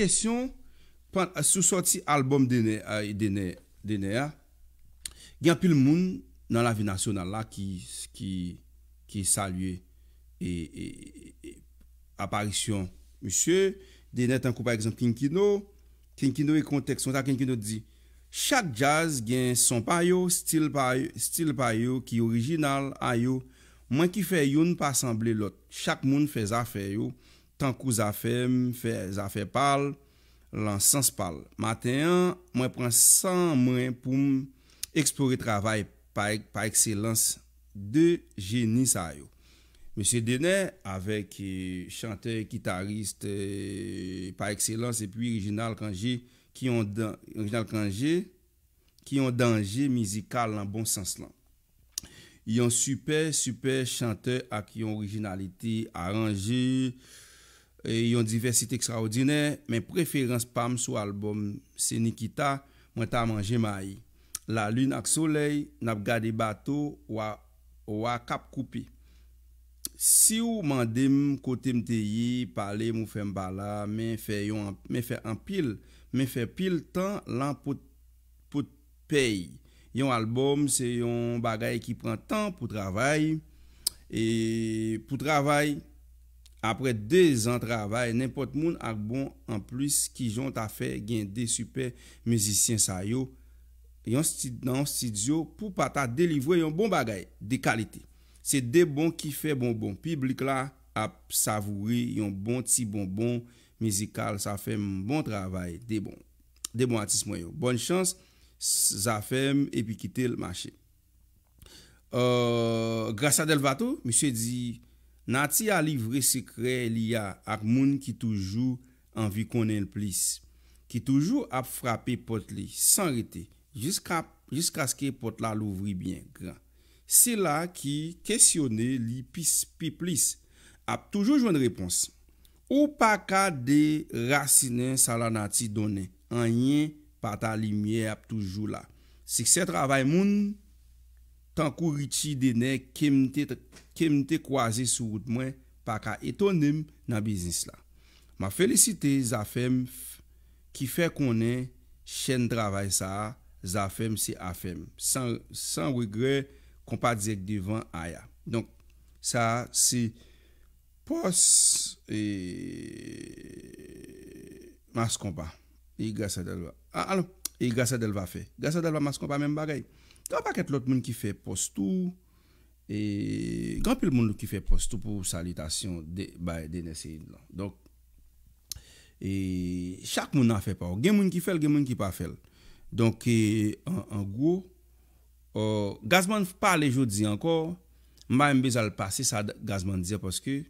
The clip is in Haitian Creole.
Kèsyon, sou soti alboum dene a, gen pil moun nan lavi nasyonal la ki salye e aparisyon. Monsye, dene tan kou par exemple Kinkino, Kinkino e kontekson, ta Kinkino di, chak jaz gen son pa yo, stil pa yo, ki orijinal a yo, mwen ki fè yon pa asamble lot, chak moun fè zafè yo. Tan kou zafèm, zafè pal, lan sans pal. Maten an, mwen pran san mwen pou m eksplore travay pa ekselans de geni sayo. Mwen se denè avèk euh, chanteur, kitarist, pa ekselans epi original kanje ki yon danje mizikal lan bon sans lan. Yon super super chanteur ak yon originaliti aranje. E yon diversite ekstraordinè, men preferans pam sou alboum. Se Nikita, mwen ta manje may. La lun ak soley, nap gade bato, wak ap koupi. Si ou mandem kote mte yi, pale mwen fe mbala, men fe yon, men fe an pil. Men fe pil tan lan pou te pey. Yon alboum se yon bagay ki pran tan pou travay. E pou travay... apre de zan travay, nenpot moun ak bon an plis ki jont a fe gen de super mizisyen sa yo, yon stidyo pou pata delivwe yon bon bagay, de kalite. Se de bon ki fe bon bon, piblik la ap savoui yon bon ti bon bon mizikal, sa fe m bon travay, de bon atis mwen yo. Bon chans, sa fe epikite l machi. Grasa del vato, mi se di... Nati a livre sekre li a ak moun ki toujou anvi konen plis. Ki toujou ap frape pot li, san rete, jiska skye pot la louvri bien gran. Se la ki kesyone li pis pi plis, ap toujou joun repons. Ou pa ka de rasine sa la nati donen, an yin pata li miye ap toujou la. Sikse travay moun? Sankou riti dene kem te kwa ze sou wout mwen pa ka etonim nan biznis la. Ma felicite zafem ki fe konen chen travay sa zafem se afem. San regret kon pa di zek devan aya. Don sa se pos e mas kon pa. E gasa delwa. Alon. Ah, E gasa del va fe. Gasa del va mas kon pa men bagay. Gwa pa ket lot moun ki fe postou. E gampil moun ki fe postou pou salitasyon de neseyid la. Donk. E chak moun nan fe pa. Gen moun ki fel, gen moun ki pa fel. Donk e an gou. Gazman pa le joudzi anko. Ma mbez al pasi sa gazman dize poske.